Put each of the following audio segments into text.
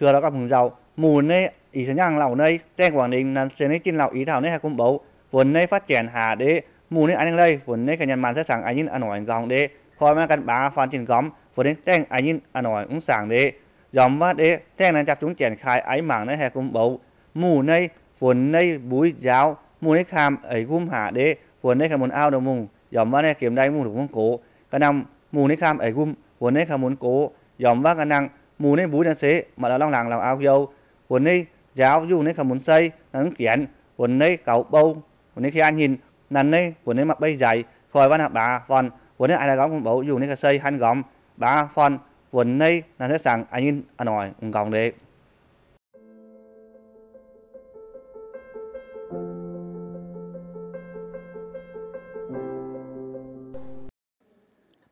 thừa đó các vùng giàu mù ấy ý sẽ nhang lão này trên quảng ninh là sẽ nên tin lão ý thảo này hay cung bấu vốn này phát triển hạ để mù này anh đây vốn này cái nhân màn sẽ sáng anh nhìn anh nói gọng để khỏi mang căn bá phản triển gom vốn này trên anh nhìn anh nói cũng sáng để dòng và để trên này chặt chúng triển khai ấy mảng này hay cung bấu mù này vốn này búi giáo mù này kham ấy gum hạ để vốn này kham muốn ao đầu mùng dòng và này kiếm đây mùn cũng cố cái năm mù này kham ấy gum vốn này kham muốn cố dòng và cái năng mù nên búi nên xế mà là long làng làm ao dâu quần đi giáo dù nên không muốn xây nắng kiện quần này cầu bâu quần này khi anh nhìn nằn này quần này mặc bay dày khỏi văn học bà phần quần này ai đã góng cũng bầu dù nên xây han gom bà phần quần này là sẽ sẵn anh nhìn anh nói còn đấy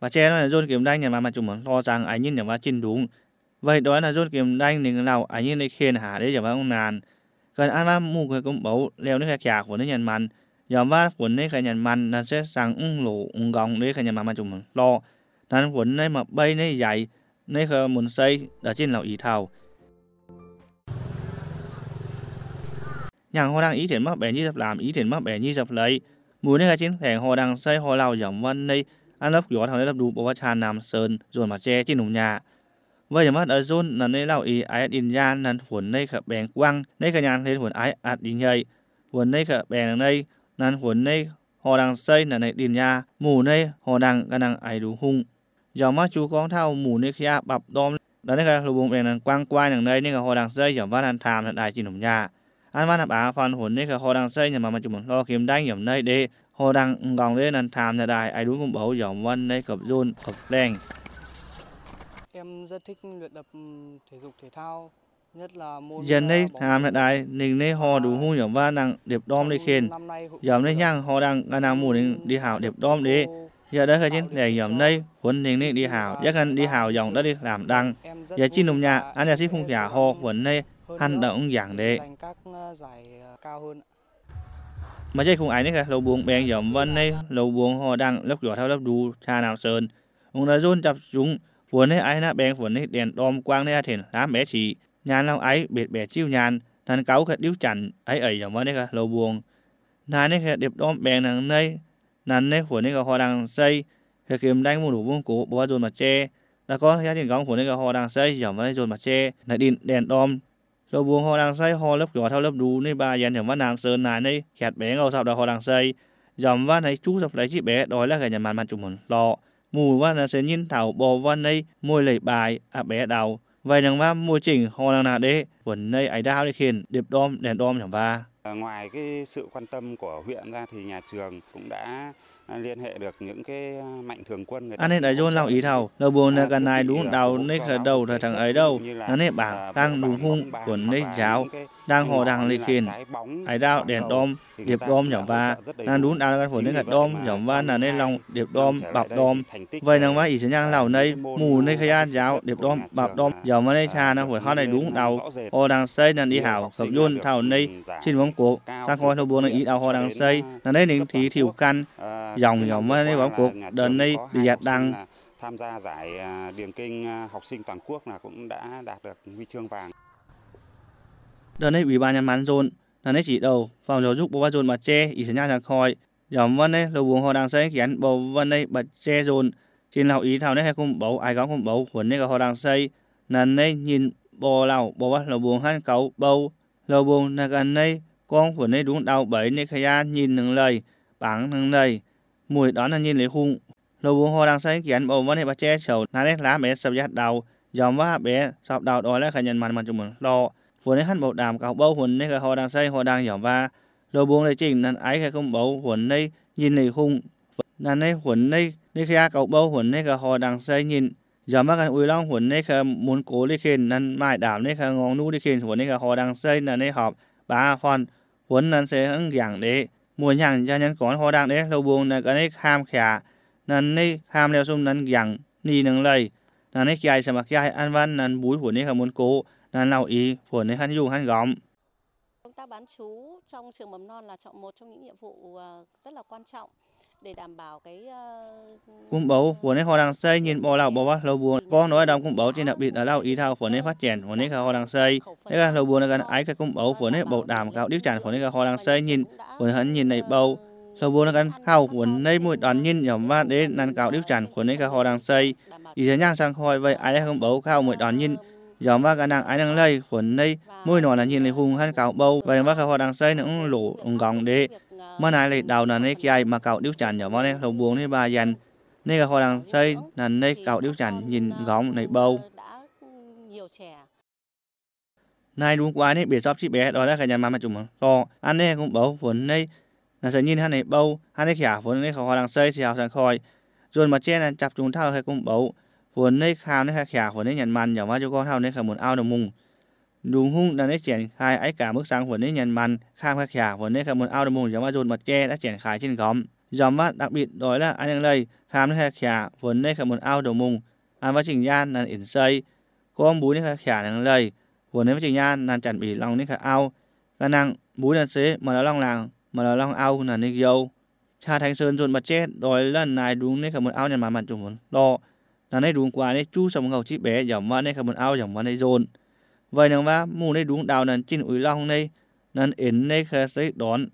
và che nó là dôn kiểm đây nhà mà mà chúng mình lo rằng anh nhìn nhà mà chín đúng vậy đó là rốt kiếm đanh nên nào anh à, như này khiên hả để giảm ông nàn gần ăn mà mù cái cũng bấu leo nước kẹt của nước nhận mặn giảm va phun nước cái nhận mặn là sẽ sang ung lộ ung gọng để cái nhận mặn mà chúng lo nên phun này mà bay này dài, này khờ muốn xây đã trên lầu ý thầu nhàng họ đang ý thiện mắc bẻ như dập làm ý thiện mắc bẻ như dập lấy mùi này trên thẻ họ đang xây họ lao giảm văn này ăn lớp gió thằng đấy lập đủ bộ vách hàn nam sơn rồi mà che trên đồng nhà ว่าอย่างว่าเออซุนนั่นในเล่าอีไออินยานนั้นฝนในขะแบงกว้างในขยานเล่นฝนไออัดอินใหญ่ฝนในขะแบงในนั้นฝนในหอดังเซยนั่นในดินยาหมู่ในหอดังกันดังไอดูหุ่งอย่ามาจูกองเท่าหมู่ในขยะปรับดอมแล้วในขะรูบงแบงนั้นกว้างกว้างอย่างในนี่ขะหอดังเซยอย่าว่านั้นทามนั้นไอจินหนุ่มยาอันว่านับอาฟันฝนในขะหอดังเซยอย่ามามาจุ่มรอเข็มได้อย่างในเดหอดังกองเล่นนั้นทามนั้นไอไอดูกุมเบาอย่าวันในกับยุ่นกับแรง em rất thích luyện tập thể thể dục thao nhất Dân đây thảm ờ, hiện đại nên đây họ đủ hung nhóm và nặng đẹp đom đi khen nhóm đây nhang họ đang ngân hàng mù đi hảo đẹp đom đi giờ đây hơi chính để nhóm đây huấn nên đi đi hảo giác anh đi hảo dòng đó đi làm đăng giờ chi nông nhà anh nhà sĩ không giả họ huấn này hành động dạng đệ mà chơi không ảnh đấy cả lầu buông bèn dòm vân này lầu buông họ đang lấp giỏ theo lấp đu cha nào sơn ông đã rôn chập chúng ฝนให้ไอ้นะแบงฝนให้เด่นดอมกว้างในอาเทนล้ามแม่ฉียานเราไอ้เบ็ดแบดชิวยานทันเก้าขัดดิ้วจันไอ้เอ๋ยอย่างว่านี่ก็เราบวงนานนี่แค่เด็บดอมแบงนังในนั้นในฝนนี่ก็หอดังใส่แค่เกมได้มูหลูวงกูบอกว่าโจนมาเจแล้วก็ยาดินของฝนนี่ก็หอดังใส่อย่างว่าได้โจนมาเจในดินแดนดอมเราบวงหอดังใส่หอเล็บหยอเท่าเล็บดูในบายันอย่างว่านามเซินนานในแขดแบงเอาสับดาวหอดังใส่อย่างว่าในจู้สับไหลชีแบดอยแล้วก็ยันมันมันจุ่มหลอ mù và là sẽ nhìn thảo bò văn này mùi lấy bài à bé đào vậy rằng mà môi chỉnh họ là nà đế vẫn nơi ấy đào để khiến điệp đom đèn đom chẳng va Ngoài cái sự quan tâm của huyện ra thì nhà trường cũng đã liên hệ được những cái mạnh thường quân người ta. Anh ấy dồn lòng ý thầu, lô buồn là gần này à, à, đúng đào nick là đầu thời thằng ấy đâu, nó nên bảo đang đúng hung của nick giáo, đang họ đang lịch khiển, ấy đào đèn đom, điệp đom nhỏ và, đang đúng đào đang phổi nick đom nhỏ và là nên lòng điệp đom bạc đom, vậy nàng mà ý sẽ nhang lào này mù nick khai giáo điệp đom bạc đom nhỏ mà nên cha nó phổi hót này đúng đào họ đang xây nên đi hảo, cặp dồn thầu này xin vong cố, sang coi lô buồn là ý đào họ đang xây, nàng nên đến thì thiểu căn, dòng nhóm này bóng cuộc đến đây bị giặt đăng tham gia giải à, điền kinh à, học sinh toàn quốc là cũng đã đạt được huy chương vàng. Đến đây ủy ban nhân bán dồn là nơi chỉ đầu phòng giáo dục bộ ba dồn mặt che ý sinh nhà ra khỏi nhóm vân đây lầu buồng họ đang xây kiến bộ vân đây bật che dồn trên lầu ý thảo đây hay không bầu ai có không bầu huấn đây họ đang xây nần đây nhìn bò lầu bộ lầu buồng hai cầu bầu lầu buồng là gần đây con huấn đây đúng đầu bảy đây khai nhìn nừng lời bảng nừng lời mùi đó là nhiên lý hung lô bố hồ đang xây kiến bộ vấn hệ bà che chầu nà nét lá bé sập giác đào, dòng vã bé sập đào đó là khả nhận màn màn chung mừng lo vốn nên hắn bầu đàm cọc bầu hồn nên hồ đang xây hồ đang dòng vã, lô buông lấy trình nên ái khai không bầu hồn nên nhìn lý hung nà nét hồn nên nên khi cọc bầu hồn nên hồ đang xây nhìn dòng và ui long hồn nên muốn cố lý khen, nên mãi đàm nên ngon nu lý khiên hồn nên hồ đang xây nên họp ba phần hồn nên xây hứng dạng đấy mùa nhàng gia nhân còn họ đang đấy lâu buồn là cái này ham khả nên này ham leo sum nên giằng ni nương lời nên này kia sẽ mặc kia ăn văn nên búi của này không muốn cố nên nào ý của này hắn dùng hắn gõm công tác bán chú trong trường mầm non là chọn một trong những nhiệm vụ ờ, rất là quan trọng Ờ, cung bấu của nên họ đang xây nhìn bỏ lão bỏ bắt lâu buồn. Có nói đồng cung bấu trên đặc biệt là lao ý thao của nên phát triển của nên họ đang xây. Nên là lâu buồn là gần ấy cái cung bấu của nên bảo đảm cao điếu chẳng của nên họ đang xây nhìn của hắn nhìn này bầu. Lâu buồn là gần khao của nên mũi đoàn nhìn nhầm và đến nàn cao điếu chẳng của nên họ đang xây. Ý giới nhang sang khôi vậy ái không bấu khao mũi đoàn nhìn dòng và cả nàng ấy đang lây của nên mũi nọ là nhìn lại hùng hắn cao bầu vậy và họ đang xây những lỗ gọng để มื่อนายเลยดาวนันในกายมาเก่าดิ้วจันอย่ามอนี่เราบวงในบายันนี่ก็พอดังใช้นันในเก่าดิ้วจันยินร้องในเบานายลุงกวายนี่เบียดซอบชิเบียดรอได้ขยันมามาจุ่มรออันนี้ cũng bảo ฝนในนั่นเสียยินท่านในเบาท่านในขาฝนในเขาพอดังใช้เสียวสังคอยจนมาเจ้นั้นจับจุงเท่าให้กุ้มเบาฝนในคามในขาฝนในหยันมันอย่าว่าจุก้อเท่าในขมุนเอาหนุ่มุงลุงหุ้งดันได้เจียนคายไอ้กาเมื่อสังหัวในเยันมันข้างแค่ขาหัวในขบวนเอาดมงยามาจุนมาแจ้และเจียนคายเช่นกอมยอมว่า đặc biệt đó là anh đang đây hàm nó khả vốn đây khả muốn ao đầu mùng anh và trình gian là in xây có bú nó khả đang đây vốn đây trình gian là chẳng bị lòng nó khả ao khả năng bú là mà nó lòng làng mà nó lòng ao là nên dâu cha thánh sơn dồn bật chết đó là này đúng nên khả muốn ao nhà mà mặt chúng muốn lo là này đúng quá này chú sống ngầu chị bé dòng mà này khả muốn ao dòng mà này dồn vậy nên va mù này đúng đào nàn chín ủi long này nàn ến này khờ sấy đón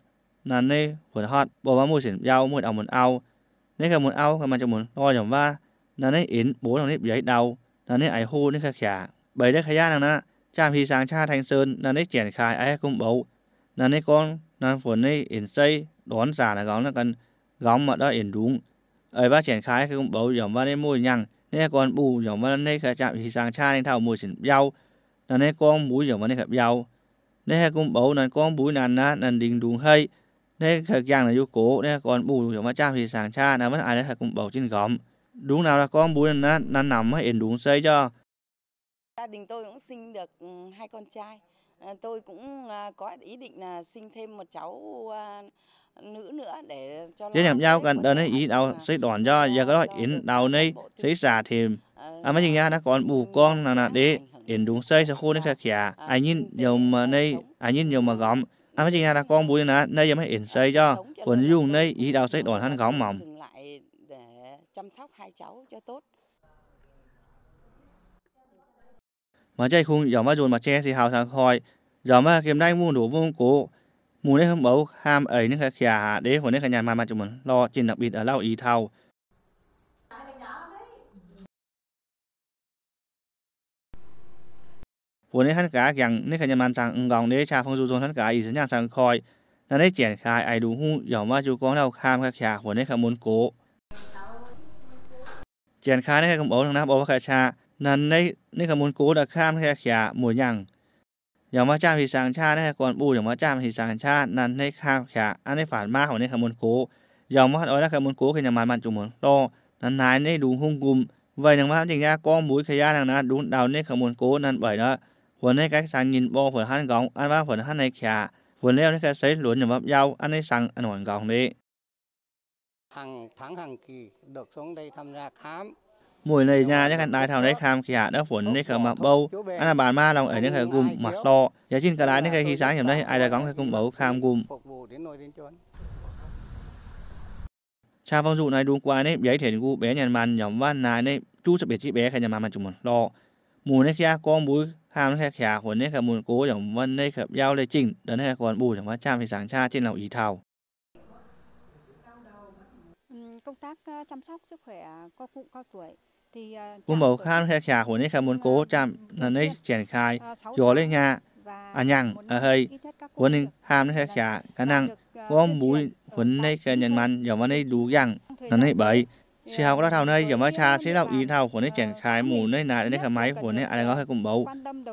nàn này hồn hot bỏ vào mùi xỉn dao mùi đào muốn ao này khờ muốn ao khờ mà cho muốn lo nhầm va nàn này ến bố thằng này giấy đào nàn này ải hô này khờ khả bảy đấy khờ gia nàn na chạm thì sáng cha thanh sơn nàn này triển khai ai cũng bấu nàn này con nàn phồn này ến xây đón giả là góng là cần góng mà đó ến đúng ấy va triển khai cái cũng bấu nhầm va này mùi nhằng này còn bù nhầm va này khờ chạm thì sáng cha thanh thảo mùi xỉn dao นั่นให้ก้องบุยอย่างวันนี้ขับยาวนั่นให้กุ้งเบานั่นก้องบุยนั่นนะนั่นดิ่งดุงให้นั่นขับยางนั่นยุโก้นั่นก่อนบุยอย่างมาจ้าพีสางชานั่นมันอายนั่นขับกุ้งเบา trên gõm đúng nào là con búi nó nó nằm hết ền đúng xây cho gia đình tôi cũng sinh được hai con trai Ờ, tôi cũng à, có ý định là sinh thêm một cháu à, nữ nữa để cho chế nhầm nhau gần đơn ý đầu sẽ đòn cho giờ cái loại ờ, yến đầu này sẽ xả thêm ờ, à mấy chị nha đã còn bù con là là để yến đúng xây sẽ khô nên cả khẻ ai nhìn nhiều mà này ai nhìn nhiều mà gõm ừ. à mấy chị nha đã con bùi nè đây giờ mới yến xây cho còn dùng này ý đầu sẽ đòn hắn gõm mỏng chăm sóc hai cháu cho tốt mà chạy khung dòng mà dồn mà che xì hào sáng khói dòng mà kiếm đánh muôn đủ vô cố mù nên hâm bấu ham ấy nên khả khả để hồn nên khả nhàn mà mà chúng mình lo trên đặc biệt ở lao ý thao vốn nên hắn cả rằng nên khả nhàn mà rằng ứng gọng để cha phong du dồn hắn cả ý sẵn nhàn sáng khói nên để triển khai ai đủ hung dòng mà chú con đâu ham khả khả vốn nên khả muốn cố triển khai nên khả cầm ấu thằng nam ấu khả cha นั้นในในขมูลกูดข้ามแค่ขยาหมู่ยังอย่างมาจ้ามทีสังชาติในก่อนปูอย่างมาจ้ามทีสังชาตินั้นในข้ามขยาอันในฝันมากของในขมูลกูอย่างมาอ้อยในขมูลกูขยามันมันจุ่มโตนั้นนายในดูหุ่งกุมไว้หนังว่าจริงยาก้อมบุยขยาหนังนะดูดาวในขมูลกูนั้นบ่อยนะฝนในการสังยินบอฝนหันกองอันว่าฝนหันในขยาฝนแล้วในการใส้หลวนอย่างว่ายาวอันในสังอันหวนกองนี้ทังท tháng hàng kỳ được xuống đ â า t h mùi này nha chắc anh đại thảo đấy kham kia đã phun đấy khờ mà bâu anh là bản ma lòng ở những cái gùm mặt to giá trên cả đá những cái khi sáng hiểm đây ai đã có cái cung bấu kham gùm cha phong dụ này đúng quá đấy bé thiền gu bé nhàn màn nhóm văn này đấy chú sẽ biết chị bé khai nhà màn chụp một lo mùi này kia con búi kham này kia phun đấy kia mùi cố nhóm văn đấy kia giao lệ chỉnh đến này còn bù chẳng quá cha thì sáng cha trên lòng ý thảo công tác chăm sóc sức khỏe cao tuổi thì ờ, Cùng bảo khan khe khả hồn ấy khả muốn cố chạm là nơi triển khai gió ờ, lên nhà à nhằng à hơi huấn hình ham khe khả khả năng ờ, có mũi huấn nơi khe nhận mặn dòng anh nơi đủ rằng là nơi bảy sĩ học đã thảo nơi dòng vào cha sĩ học ý thảo của nơi triển khai mù nơi nà nơi khai máy của à, nơi ai ngó hơi cùng bầu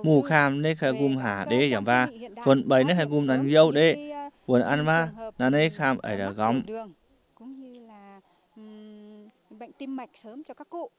mù kham nơi khả gum hả đế dòng vào phần bảy nơi khả gum nắn dâu đế huấn ăn va là nơi kham ấy là gom bệnh tim mạch sớm cho các cụ.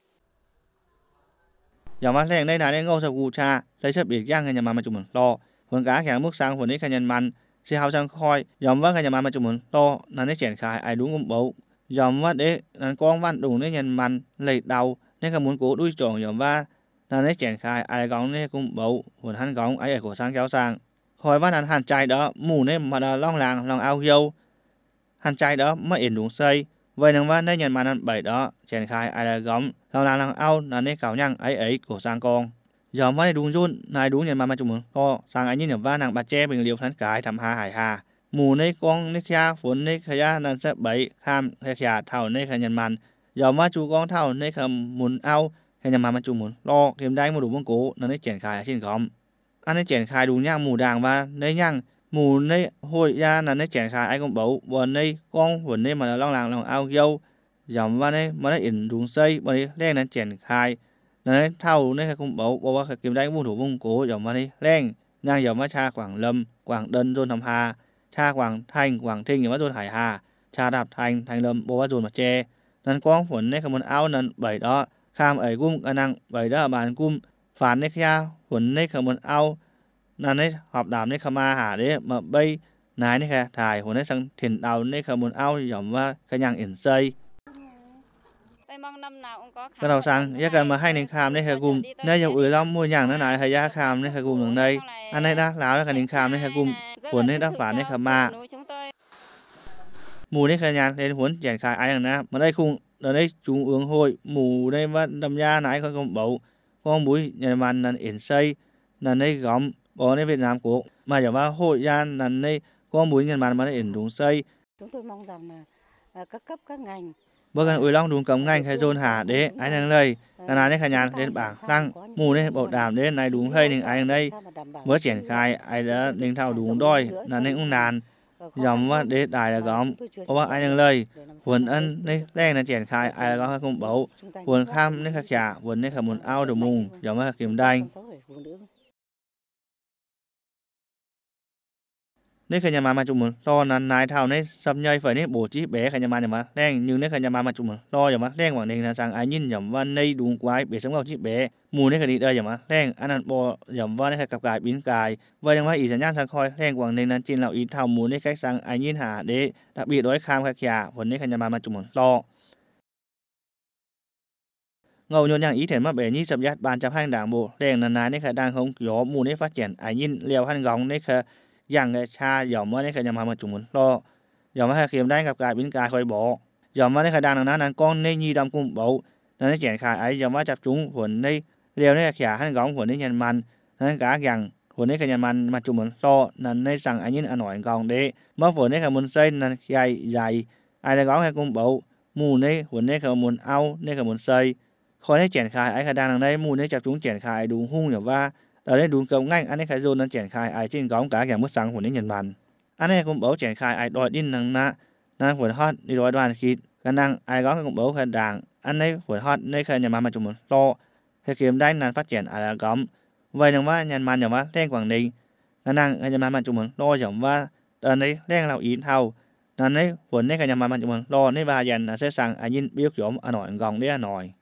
Nhóm mắt lên đây là nên ngâu sập gù cha, lấy sập biệt giang nhà mà mà chúng lo. Vườn cá kháng mức sang phần ít khai nhân mặn, si hào sang khoi, nhóm vắt khai nhà mà mà chúng lo, nó nên triển khai ai đúng cũng bấu. Nhóm vắt đấy, nó con văn đủ nên nhân mặn, lấy đầu, nên cả muốn cố đuôi chọn nhóm va, nó nên triển khai ai góng nên cũng bấu, Phần hắn góng ai ở cổ sang kéo sang. Hồi vắt hắn hàn trai đó, mù nên mà đó long làng, long ao hiêu. hàn trai đó mới ỉn đúng xây, วันนั้นว่าได้เงินมานั้นใบดอเชนคายไอ้ลาก้อมเราลางลังเอานั่นนี่เก่านังไอ้เอ๋ของสรางกอง ยอมว่าในดวงจุนนายดวงเงินมามาจมุนก็สรางไอ้นี่เหนือว่านางบาดเจ็บเป็นเลียวทันกายทำหาหายหาหมู่ในกองในขยะฝนในขยะนั้นเสบใบข้ามในขยะเท่าในขยันมัน ยอมว่าจูกองเท่าในคำหมุนเอาขยันมามาจมุน รอเขยมได้มาดูมังโกนั่นในเฉียนคายไอ้ชินก้อม อันในเฉียนคายดวงย่างหมู่ด่างว่าในย่าง mù nay hội ra là nay chèn khai ai cũng bảo bọn nay con bọn nay mà là long làng lòng ao dâu dòng và nay mà nó ỉn ruộng xây bọn nay len là chèn khai này thao nay cũng bảo bảo bảo kiếm đánh vùng thủ vùng cố dòng và nay len nàng dòng mà cha quảng lâm quảng đơn dồn thầm hà cha quảng thành quảng thinh dòng mà dồn hải hà cha đạp thành thành lâm bảo bảo dồn mặt che nên con phun nay không muốn ao nên bảy đó kham ấy cung cả năng bảy đó bàn cung phản nay kia phun nay không muốn ao นั่นนี่หอบดามนี่ขมาหานี่มาใบนายนี่ค่ะถ่ายหัวนี่สังถิ่นเอานี่ค่ะมุนเอาหย่อมว่าขยังเอ็นไซ cái đầu sáng giá cần mà hai nền khám đây hệ gồm nơi dọc ủi long mua nhàng nó lại hệ giá khám đây hệ gồm đường đây anh đây đã láo cái nền khám đây hệ gồm cuốn đây đã phản đây khám mà mù đây khai nhàn lên huấn triển khai ai nè mà đây khung ở đây chúng uống mù đây và đầm da nãy con công con búi nhà màn nàn yển xây nàn đây có nên Việt Nam cũng mà giờ ba hội gian là nay có muốn nhân bản mà nên đúng xây chúng tôi mong rằng là à, các cấp các ngành bữa gần à, ủy long đúng cấm ngành hay dồn hà để anh đang đây là này đấy khai nhàn đến bảng tăng mù nên bảo đảm đến này đúng hay nên anh đây mới triển khai ai đã nên thao đúng đôi là ờ, nên cũng nàn giống mà để đài là gom có bác anh đang lời huấn ân nên đây là triển khai ai là không bấu huấn tham nên khắc trả huấn nên khả muốn ao được mùng giống mà kiểm đành นี่ขยันมามาจุมือรอนานนายเท่าในสำบย่อยฝ่ายนี้โบจีเบ๋ขันมาอย่ามาแรงยืนในขยันมามาจุมือรออย่ามาแรงหวังเองนะสังอายินอย่าว่าในดวงกวายเบ๋สังเราจีเบ๋หมู่ในคดีได้อย่ามาแรงอันนั้นบอย่าว่าในขัดกับกายบินกายว่ายังว่าอีสัญญาณสังคอยแรงหวังเองนั้นจีนเหล่าอีเท่าหมู่ในแค่สังอายินหาเดะดับีด้อยคามขักยาผลในขยันมามาจุมือรอเงาโยนอย่างอีเถียนมาเบนี่สับยัดบานจับห้างด่างโบแรงนานๆในขะด่างของหยอหมู่ในฟ้าเจียนอายินเลียวหันกองในขะอย่างเงชาย่อมว่าในขยำหามันจุมุนรอย่อมว่าเขียมได้กับกายบินกายคอยบ่ย่อมว่าในขดานนั้นนั้นก้อนในยีดำกุมเบานั้นในเขียนขายไอ้ย่อมว่าจับจุงผลในเรียวในขาหันกองผลในยันมันนั้นกาอย่างผลในขยันมันมาจุมุนโตนั้นในสั่งอันยินอันหน่อยกองเดเมื่อฝนในขมุนเส้นนั้นใหญ่ใหญ่ไอ้ในกองให้กุมเบาหมู่ในผลในขมุนเอาในขมุนเส้นคนในเจียนขายไอ้ขดานนั้นในหมู่ในจับจุงเจียนขายดูหุ้งอย่าว่า đó nên đúng cổng ngành anh ấy khai dồn nên triển khai ai trên góng cá kẻ mất sáng của những Nhật bản. Anh ấy cũng bấu triển khai ai đòi đi nặng nạ, nàng hồn hót đi đòi đoàn khi khả năng ai góng cũng bấu khai đảng. Anh ấy hồn hót nơi khai nhà mà mà chúng muốn lo. Thì kiếm đánh nàng phát triển ai là góng. Vậy nhưng mà Nhật bản nhỏ mà lên Quảng Ninh. Khả năng ai nhà mà mà chúng muốn lo giống và ở đây lên lào ý thao. Nên ấy hồn nơi khai nhà mà mà chúng muốn lo nơi ba dành sẽ sang ai nhìn biểu kiếm anh nói gọng đi anh nói